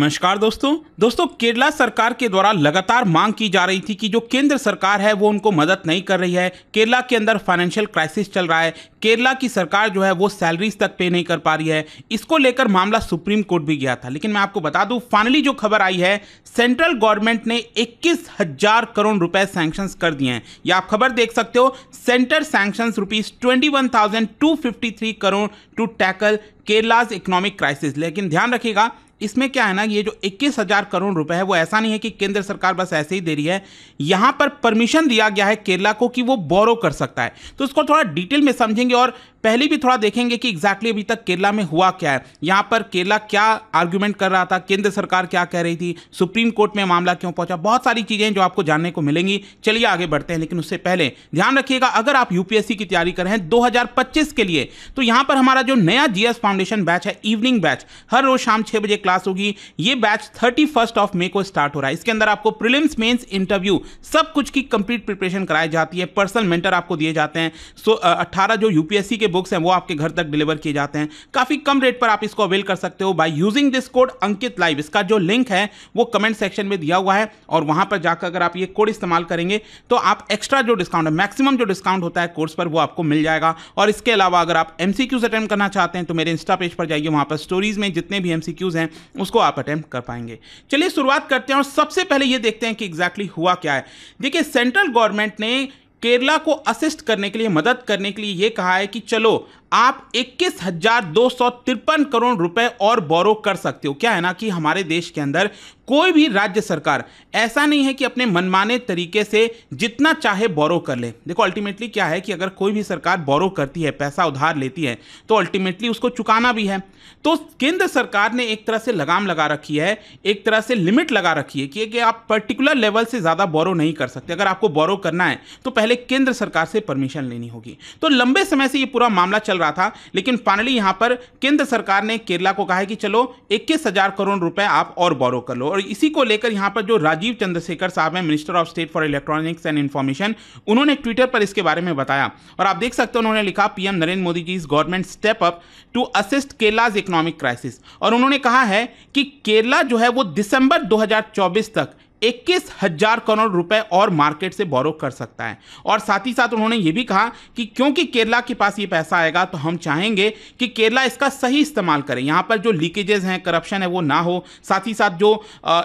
नमस्कार दोस्तों दोस्तों केरला सरकार के द्वारा लगातार मांग की जा रही थी कि जो केंद्र सरकार है वो उनको मदद नहीं कर रही है केरला के अंदर फाइनेंशियल क्राइसिस चल रहा है केरला की सरकार जो है वो सैलरीज तक पे नहीं कर पा रही है इसको लेकर मामला सुप्रीम कोर्ट भी गया था लेकिन मैं आपको बता दूं फाइनली जो खबर आई है सेंट्रल गवर्नमेंट ने इक्कीस हजार करोड़ रुपए सैंक्शंस कर दिए हैं ये आप खबर देख सकते हो centre sanctions rupees twenty crore to tackle Kerala's economic crisis लेकिन ध्यान रखिएगा इसमें क्या है ना ये जो इक्कीस हजार करोड़ रुपए है वो ऐसा नहीं है कि केंद्र सरकार बस ऐसे ही दे रही है यहां पर परमिशन दिया गया है केरला को कि वो बोरो कर सकता है तो इसको थोड़ा डिटेल में समझेंगे और पहले भी थोड़ा देखेंगे कि एग्जैक्टली अभी तक केरला में हुआ क्या है यहाँ पर केरला क्या आर्ग्यूमेंट कर रहा था केंद्र सरकार क्या कह रही थी सुप्रीम कोर्ट में मामला क्यों पहुंचा बहुत सारी चीज़ें जो आपको जानने को मिलेंगी चलिए आगे बढ़ते हैं लेकिन उससे पहले ध्यान रखिएगा अगर आप यूपीएससी की तैयारी कर रहे हैं दो के लिए तो यहाँ पर हमारा जो नया जीएस फाउंडेशन बैच है इवनिंग बैच हर रोज शाम छः बजे क्लास होगी ये बैच थर्टी ऑफ मे को स्टार्ट हो रहा है इसके अंदर आपको प्रिलिम्स मेन्स इंटरव्यू सब कुछ की कंप्लीट प्रिपरेशन कराई जाती है पर्सनल मेंटर आपको दिए जाते हैं सो अट्ठारह जो यूपीएससी के बुक्स हैं वो आपके घर तक डिलीवर किए जाते हैं काफ़ी कम रेट पर आप इसको अवेल कर सकते हो by using this code Ankit live इसका जो लिंक है वो कमेंट सेक्शन में दिया हुआ है और वहां पर जाकर अगर आप ये कोड इस्तेमाल करेंगे तो आप एक्स्ट्रा जो डिस्काउंट है मैक्सिमम जो डिस्काउंट होता है कोर्स पर वो आपको मिल जाएगा और इसके अलावा अगर आप एम अटेम्प्ट करना चाहते हैं तो मेरे इंस्टा पेज पर जाइए वहां पर स्टोरीज में जितने भी एम हैं उसको आप अटैम्प्ट कर पाएंगे चलिए शुरुआत करते हैं और सबसे पहले ये देखते हैं कि एग्जैक्टली exactly हुआ क्या है देखिए सेंट्रल गवर्नमेंट ने केरला को असिस्ट करने के लिए मदद करने के लिए ये कहा है कि चलो आप इक्कीस हजार दो सौ तिरपन करोड़ रुपए और बोरो कर सकते हो क्या है ना कि हमारे देश के अंदर कोई भी राज्य सरकार ऐसा नहीं है कि अपने मनमाने तरीके से जितना चाहे बोरो कर ले देखो अल्टीमेटली क्या है कि अगर कोई भी सरकार बोरो करती है पैसा उधार लेती है तो अल्टीमेटली उसको चुकाना भी है तो केंद्र सरकार ने एक तरह से लगाम लगा रखी है एक तरह से लिमिट लगा रखी है कि, कि आप पर्टिकुलर लेवल से ज़्यादा बोरो नहीं कर सकते अगर आपको बोरो करना है तो पहले केंद्र सरकार से परमिशन लेनी होगी तो लंबे समय से ये पूरा मामला चल चल रहा था लेकिन फाइनली यहां पर केंद्र सरकार ने केरला को कहा है कि चलो इक्कीस हजार करोड़ रुपए आप और बोरो कर लो और इसी को लेकर यहां पर जो राजीव चंद्रशेखर साहब हैं minister of state for electronics and information उन्होंने ट्विटर पर इसके बारे में बताया और आप देख सकते हो उन्होंने लिखा PM Narendra Modi ji is government step up to assist Kerala's economic crisis और उन्होंने कहा है कि केरला जो है वो दिसंबर दो तक इक्कीस हजार करोड़ रुपए और मार्केट से बोरो कर सकता है और साथ ही साथ उन्होंने ये भी कहा कि क्योंकि केरला के पास ये पैसा आएगा तो हम चाहेंगे कि केरला इसका सही इस्तेमाल करें यहाँ पर जो लीकेजेस हैं करप्शन है वो ना हो साथ ही साथ जो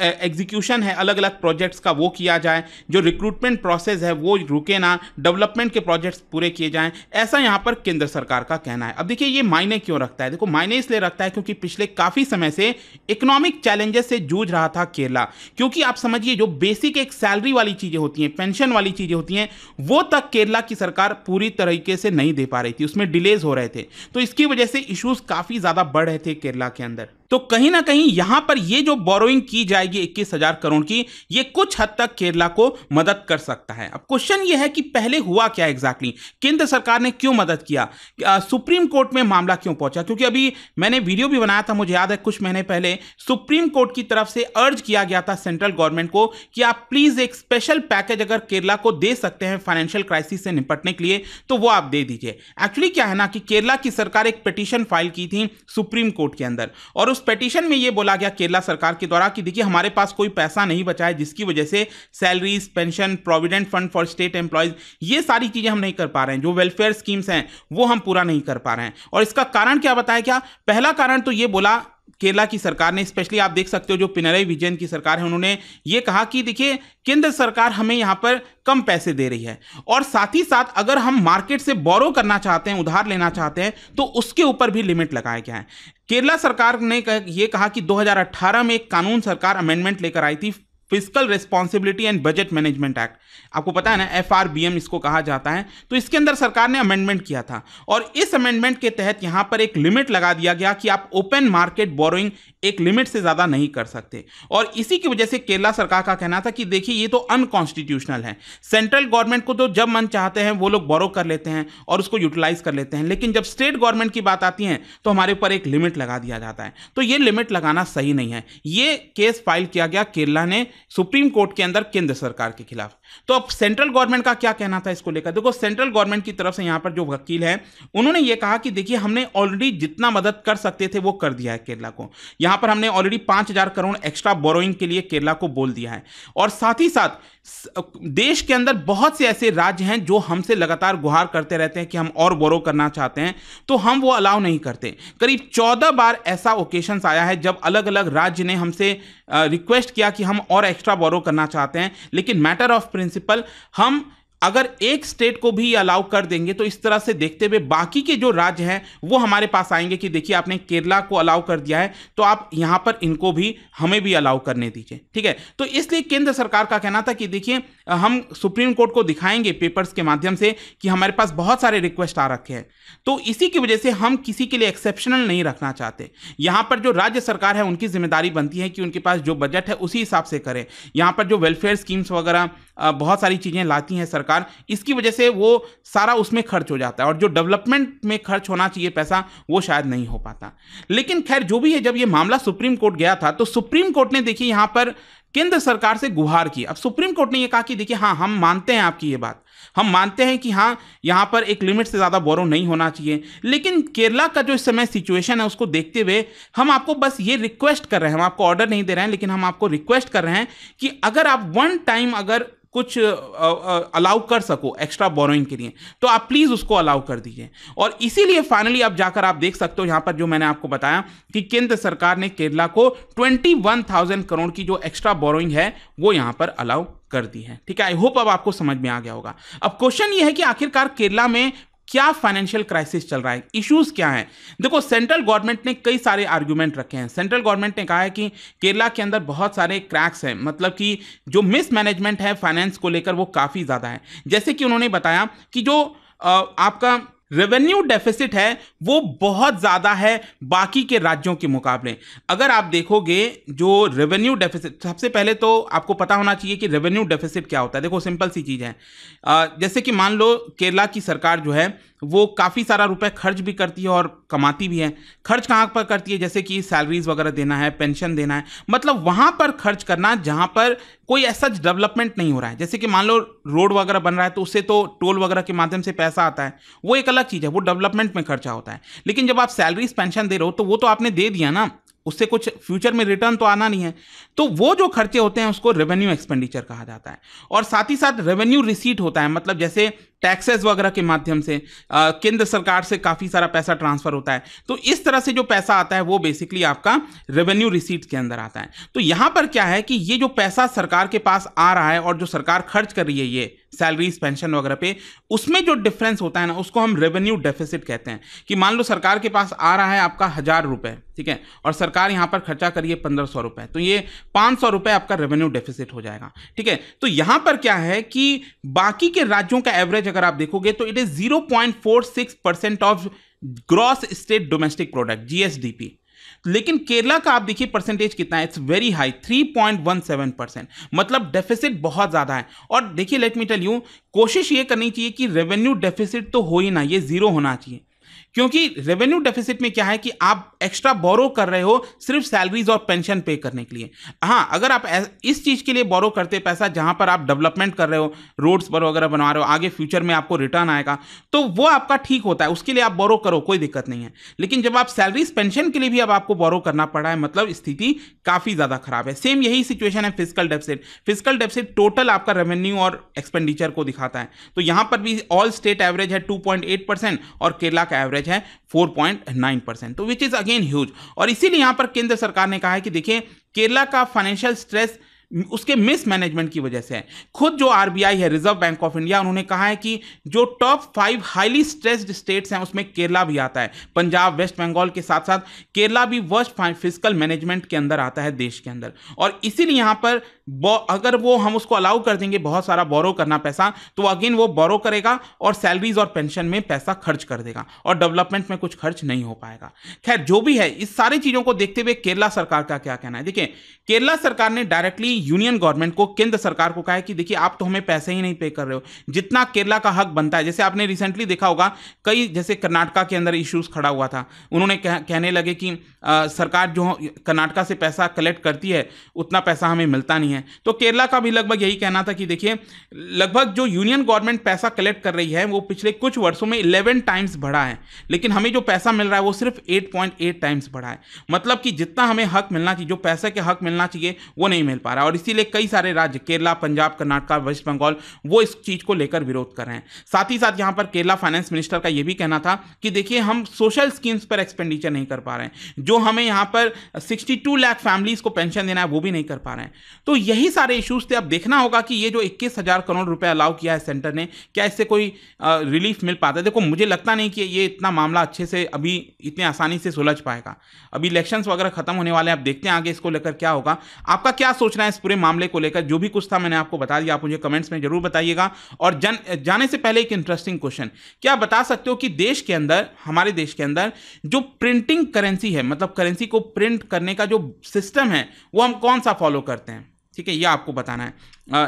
एग्जीक्यूशन है अलग अलग प्रोजेक्ट्स का वो किया जाए जो रिक्रूटमेंट प्रोसेस है वो रुके ना डेवलपमेंट के प्रोजेक्ट्स पूरे किए जाएँ ऐसा यहाँ पर केंद्र सरकार का कहना है अब देखिए ये मायने क्यों रखता है देखो मायने इसलिए रखता है क्योंकि पिछले काफ़ी समय से इकोनॉमिक चैलेंजेस से जूझ रहा था केरला क्योंकि आप समझ समझिए जो बेसिक एक सैलरी वाली चीज़ें होती हैं पेंशन वाली चीज़ें होती हैं वो तक केरला की सरकार पूरी तरीके से नहीं दे पा रही थी उसमें डिलेज हो रहे थे तो इसकी वजह से इश्यूज काफ़ी ज़्यादा बढ़ रहे थे केरला के अंदर तो कहीं ना कहीं यहां पर ये जो बोरोइंग की जाएगी इक्कीस हजार करोड़ की ये कुछ हद तक केरला को मदद कर सकता है अब क्वेश्चन ये है कि पहले हुआ क्या एग्जैक्टली exactly? केंद्र सरकार ने क्यों मदद किया आ, सुप्रीम कोर्ट में मामला क्यों पहुंचा क्योंकि अभी मैंने वीडियो भी बनाया था मुझे याद है कुछ महीने पहले सुप्रीम कोर्ट की तरफ से अर्ज किया गया था सेंट्रल गवर्नमेंट को कि आप प्लीज एक स्पेशल पैकेज अगर केरला को दे सकते हैं फाइनेंशियल क्राइसिस से निपटने के लिए तो वो आप दे दीजिए एक्चुअली क्या है ना कि केरला की सरकार एक पिटिशन फाइल की थी सुप्रीम कोर्ट के अंदर और उस पटिशन में ये बोला गया केरला सरकार के द्वारा कि देखिए हमारे पास कोई पैसा नहीं बचा है जिसकी वजह से salaries pension provident fund for state employees ये सारी चीज़ें हम नहीं कर पा रहे हैं जो वेलफेयर स्कीम्स हैं वो हम पूरा नहीं कर पा रहे हैं और इसका कारण क्या बताया क्या पहला कारण तो ये बोला केरला की सरकार ने स्पेशली आप देख सकते हो जो पिनरई विजयन की सरकार है उन्होंने ये कहा कि देखिए केंद्र सरकार हमें यहाँ पर कम पैसे दे रही है और साथ ही साथ अगर हम मार्केट से बोरो करना चाहते हैं उधार लेना चाहते हैं तो उसके ऊपर भी लिमिट लगाया गया है केरला सरकार ने ये कहा कि 2018 में एक कानून सरकार अमेंडमेंट लेकर आई थी physical responsibility and budget management act आपको पता है ना एफ आर बी एम इसको कहा जाता है तो इसके अंदर सरकार ने अमेंडमेंट किया था और इस अमेंडमेंट के तहत यहां पर एक लिमिट लगा दिया गया कि आप ओपन मार्केट बोरोइंग एक लिमिट से ज़्यादा नहीं कर सकते और इसी की वजह से केरला सरकार का कहना था कि देखिए ये तो अनकॉन्स्टिट्यूशनल है सेंट्रल गवर्नमेंट को तो जब मन चाहते हैं वो लोग बोरो कर लेते हैं और उसको यूटिलाइज कर लेते हैं लेकिन जब स्टेट गवर्नमेंट की बात आती है तो हमारे ऊपर एक लिमिट लगा दिया जाता है तो ये लिमिट लगाना सही नहीं है ये केस फाइल किया गया केरला ने सुप्रीम कोर्ट के अंदर केंद्र सरकार के खिलाफ तो अब सेंट्रल गवर्नमेंट का क्या कहना था इसको लेकर देखो सेंट्रल गवर्नमेंट की तरफ से यहां पर जो वकील है उन्होंने यह कहा कि देखिए हमने ऑलरेडी जितना मदद कर सकते थे वो कर दिया है केरला को यहां पर हमने ऑलरेडी पाँच करोड़ एक्स्ट्रा बोरोइंग के लिए केरला को बोल दिया है और साथ ही साथ देश के अंदर बहुत से ऐसे राज्य हैं जो हमसे लगातार गुहार करते रहते हैं कि हम और बोरो करना चाहते हैं तो हम वो अलाउ नहीं करते करीब चौदह बार ऐसा ओकेशंस आया है जब अलग अलग राज्य ने हमसे रिक्वेस्ट किया कि हम और एक्स्ट्रा बोरो करना चाहते हैं लेकिन मैटर ऑफ प्रिंसिपल हम अगर एक स्टेट को भी अलाउ कर देंगे तो इस तरह से देखते हुए बाकी के जो राज्य हैं वो हमारे पास आएंगे कि देखिए आपने केरला को अलाउ कर दिया है तो आप यहाँ पर इनको भी हमें भी अलाउ करने दीजिए ठीक है तो इसलिए केंद्र सरकार का कहना था कि देखिए हम सुप्रीम कोर्ट को दिखाएंगे पेपर्स के माध्यम से कि हमारे पास बहुत सारे रिक्वेस्ट आ रखे हैं तो इसी की वजह से हम किसी के लिए एक्सेप्शनल नहीं रखना चाहते यहाँ पर जो राज्य सरकार है उनकी जिम्मेदारी बनती है कि उनके पास जो बजट है उसी हिसाब से करें यहाँ पर जो वेलफेयर स्कीम्स वगैरह बहुत सारी चीज़ें लाती हैं सरकार इसकी वजह से वो सारा उसमें खर्च हो जाता है और जो डेवलपमेंट में खर्च होना चाहिए पैसा वो शायद नहीं हो पाता लेकिन खैर जो भी है जब ये मामला सुप्रीम कोर्ट गया था तो सुप्रीम कोर्ट ने देखिए यहाँ पर केंद्र सरकार से गुहार की अब सुप्रीम कोर्ट ने ये कहा कि देखिए हाँ हम मानते हैं आपकी ये बात हम मानते हैं कि हाँ यहाँ पर एक लिमिट से ज़्यादा बोरो नहीं होना चाहिए लेकिन केरला का जो इस समय सिचुएशन है उसको देखते हुए हम आपको बस ये रिक्वेस्ट कर रहे हैं हम आपको ऑर्डर नहीं दे रहे हैं लेकिन हम आपको रिक्वेस्ट कर रहे हैं कि अगर आप वन टाइम अगर कुछ अलाउ कर सको एक्स्ट्रा बोरोइंग के लिए तो आप प्लीज़ उसको अलाउ कर दीजिए और इसीलिए फाइनली आप जाकर आप देख सकते हो यहाँ पर जो मैंने आपको बताया कि केंद्र सरकार ने केरला को ट्वेंटी वन थाउजेंड करोड़ की जो एक्स्ट्रा बोरोइंग है वो यहाँ पर अलाउ कर दी है ठीक है आई होप अब आपको समझ में आ गया होगा अब क्वेश्चन ये है कि आखिरकार केरला में क्या फाइनेंशियल क्राइसिस चल रहा है इश्यूज क्या हैं देखो सेंट्रल गवर्नमेंट ने कई सारे आर्ग्यूमेंट रखे हैं सेंट्रल गवर्नमेंट ने कहा है कि केरला के अंदर बहुत सारे क्रैक्स हैं मतलब कि जो मिसमैनेजमेंट है फाइनेंस को लेकर वो काफ़ी ज़्यादा है जैसे कि उन्होंने बताया कि जो आपका रेवेन्यू डेफिसिट है वो बहुत ज़्यादा है बाकी के राज्यों के मुकाबले अगर आप देखोगे जो रेवेन्यू डेफिसिट सबसे पहले तो आपको पता होना चाहिए कि रेवेन्यू डेफिसिट क्या होता है देखो सिंपल सी चीज़ है जैसे कि मान लो केरला की सरकार जो है वो काफ़ी सारा रुपए खर्च भी करती है और कमाती भी है खर्च कहाँ पर करती है जैसे कि सैलरीज वगैरह देना है पेंशन देना है मतलब वहाँ पर खर्च करना जहाँ पर कोई ऐसा डेवलपमेंट नहीं हो रहा है जैसे कि मान लो रोड वगैरह बन रहा है तो उससे तो टोल वगैरह के माध्यम से पैसा आता है वो एक अलग चीज़ है वो डेवलपमेंट में खर्चा होता है लेकिन जब आप सैलरीज पेंशन दे रहे हो तो वो तो आपने दे दिया ना उससे कुछ फ्यूचर में रिटर्न तो आना नहीं है तो वो जो खर्चे होते हैं उसको रेवेन्यू एक्सपेंडिचर कहा जाता है और साथ ही साथ रेवेन्यू रिसीट होता है मतलब जैसे टैक्सेस वगैरह के माध्यम से केंद्र सरकार से काफ़ी सारा पैसा ट्रांसफर होता है तो इस तरह से जो पैसा आता है वो बेसिकली आपका रेवेन्यू रिसीट के अंदर आता है तो यहाँ पर क्या है कि ये जो पैसा सरकार के पास आ रहा है और जो सरकार खर्च कर रही है ये सैलरीज पेंशन वगैरह पे उसमें जो डिफरेंस होता है ना उसको हम रेवेन्यू डेफिसिट कहते हैं कि मान लो सरकार के पास आ रहा है आपका हज़ार रुपये ठीक है और सरकार यहाँ पर खर्चा करिए पंद्रह सौ रुपये तो ये पाँच सौ रुपये आपका रेवेन्यू डेफिसिट हो जाएगा ठीक है तो यहाँ पर क्या है कि बाकी के राज्यों का एवरेज अगर आप देखोगे तो it is zero point four six percent of gross state domestic product GSDP लेकिन केरला का आप देखिए परसेंटेज कितना है इट्स वेरी हाई 3.17 परसेंट मतलब डेफिसिट बहुत ज़्यादा है और देखिए लेट मी टेल यू कोशिश ये करनी चाहिए कि रेवेन्यू डेफिसिट तो हो ही ना ये ज़ीरो होना चाहिए क्योंकि रेवेन्यू डेफिसिट में क्या है कि आप एक्स्ट्रा बोरो कर रहे हो सिर्फ सैलरीज और पेंशन पे करने के लिए हाँ अगर आप इस चीज़ के लिए बोरो करते पैसा जहाँ पर आप डेवलपमेंट कर रहे हो रोड्स पर वगैरह बनवा रहे हो आगे फ्यूचर में आपको रिटर्न आएगा तो वो आपका ठीक होता है उसके लिए आप बोरो करो कोई दिक्कत नहीं है लेकिन जब आप सैलरीज पेंशन के लिए भी अब आपको बोरो करना पड़ा है मतलब स्थिति काफ़ी ज़्यादा खराब है सेम यही सिचुएशन है physical deficit physical deficit total आपका रेवेन्यू और एक्सपेंडिचर को दिखाता है तो यहाँ पर भी ऑल स्टेट एवरेज है टू और केरला का एवरेज परसेंटेज है 4.9 परसेंट तो विच इज़ अगेन ह्यूज और इसीलिए यहां पर केंद्र सरकार ने कहा है कि देखिए केरला का फाइनेंशियल स्ट्रेस उसके मिसमैनेजमेंट की वजह से है खुद जो आरबीआई है रिजर्व बैंक ऑफ इंडिया उन्होंने कहा है कि जो top five highly stressed states हैं उसमें केरला भी आता है पंजाब वेस्ट बंगाल के साथ साथ केरला भी वर्स्ट फिजिकल मैनेजमेंट के अंदर आता है देश के अंदर और इसीलिए यहाँ पर अगर वो हम उसको अलाउ कर देंगे बहुत सारा बोरो करना पैसा तो अगेन वो बोरो करेगा और सैलरीज और पेंशन में पैसा खर्च कर देगा और डेवलपमेंट में कुछ खर्च नहीं हो पाएगा खैर जो भी है इस सारी चीज़ों को देखते हुए केरला सरकार का क्या कहना है देखिए केरला सरकार ने डायरेक्टली यूनियन गवर्नमेंट को केंद्र सरकार को कहा है कि देखिए आप तो हमें पैसे ही नहीं पे कर रहे हो जितना केरला का हक बनता है जैसे आपने रिसेंटली देखा होगा कई जैसे कर्नाटका के अंदर इश्यूज खड़ा हुआ था उन्होंने कह, कहने लगे कि आ, सरकार जो कर्नाटका से पैसा कलेक्ट करती है उतना पैसा हमें मिलता नहीं है तो केरला का भी लगभग यही कहना था कि देखिए लगभग जो यूनियन गवर्नमेंट पैसा कलेक्ट कर रही है वो पिछले कुछ वर्षों में इलेवन टाइम्स बढ़ा है लेकिन हमें जो पैसा मिल रहा है वो सिर्फ एट एट टाइम्स बढ़ा है मतलब कि जितना हमें हक मिलना चाहिए जो पैसे के हक मिलना चाहिए वो नहीं मिल पा रहा और इसीलिए कई सारे राज्य केरला पंजाब कर्नाटका वेस्ट बंगाल वो इस चीज़ को लेकर विरोध कर रहे हैं साथ ही साथ यहां पर केरला फाइनेंस मिनिस्टर का यह भी कहना था कि देखिए हम सोशल स्कीम्स पर एक्सपेंडिचर नहीं कर पा रहे हैं जो हमें यहां पर सिक्सटी टू लैख फैमिलीज को पेंशन देना है वो भी नहीं कर पा रहे हैं तो यही सारे इश्यूज थे अब देखना होगा कि ये जो इक्कीस हज़ार करोड़ रुपए अलाउ किया है सेंटर ने क्या इससे कोई रिलीफ मिल पाता है देखो मुझे लगता नहीं कि ये इतना मामला अच्छे से अभी इतने आसानी से सुलझ पाएगा अभी इलेक्शंस वगैरह खत्म होने वाले हैं अब देखते हैं आगे इसको लेकर क्या होगा आपका क्या सोचना है इस पूरे मामले को लेकर जो भी कुछ था मैंने आपको बता दिया आप मुझे कमेंट्स में जरूर बताइएगा और जन जाने से पहले एक इंटरेस्टिंग क्वेश्चन क्या बता सकते हो कि देश के अंदर हमारे देश के अंदर जो प्रिंटिंग करेंसी है मतलब करेंसी को प्रिंट करने का जो सिस्टम है वो हम कौन सा फॉलो करते हैं ठीक है ये आपको बताना है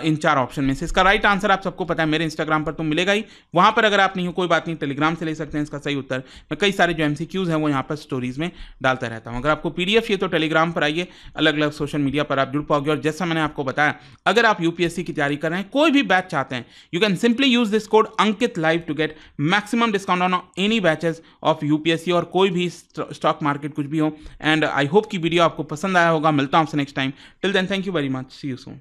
इन चार ऑप्शन में से इसका राइट आंसर आप सबको पता है मेरे इंस्टाग्राम पर तो मिलेगा ही वहाँ पर अगर आप नहीं हो कोई बात नहीं टेलीग्राम से ले सकते हैं इसका सही उत्तर मैं कई सारे जो एम हैं वो यहाँ पर स्टोरीज में डालता रहता हूँ अगर आपको पी डी तो टेलीग्राम पर आइए अलग अलग सोशल मीडिया पर आप जुड़ पाओगे और जैसा मैंने आपको बताया अगर आप यूपीएससी की तैयारी कर रहे हैं कोई भी बैच चाहते हैं you can simply use this code Ankit live to get maximum discount on any batches of UPSC और कोई भी स्टॉक मार्केट कुछ भी हो एंड आई होप की वीडियो आपको पसंद आया होगा मिलता हूँ आपसे next time till then thank you very much see you soon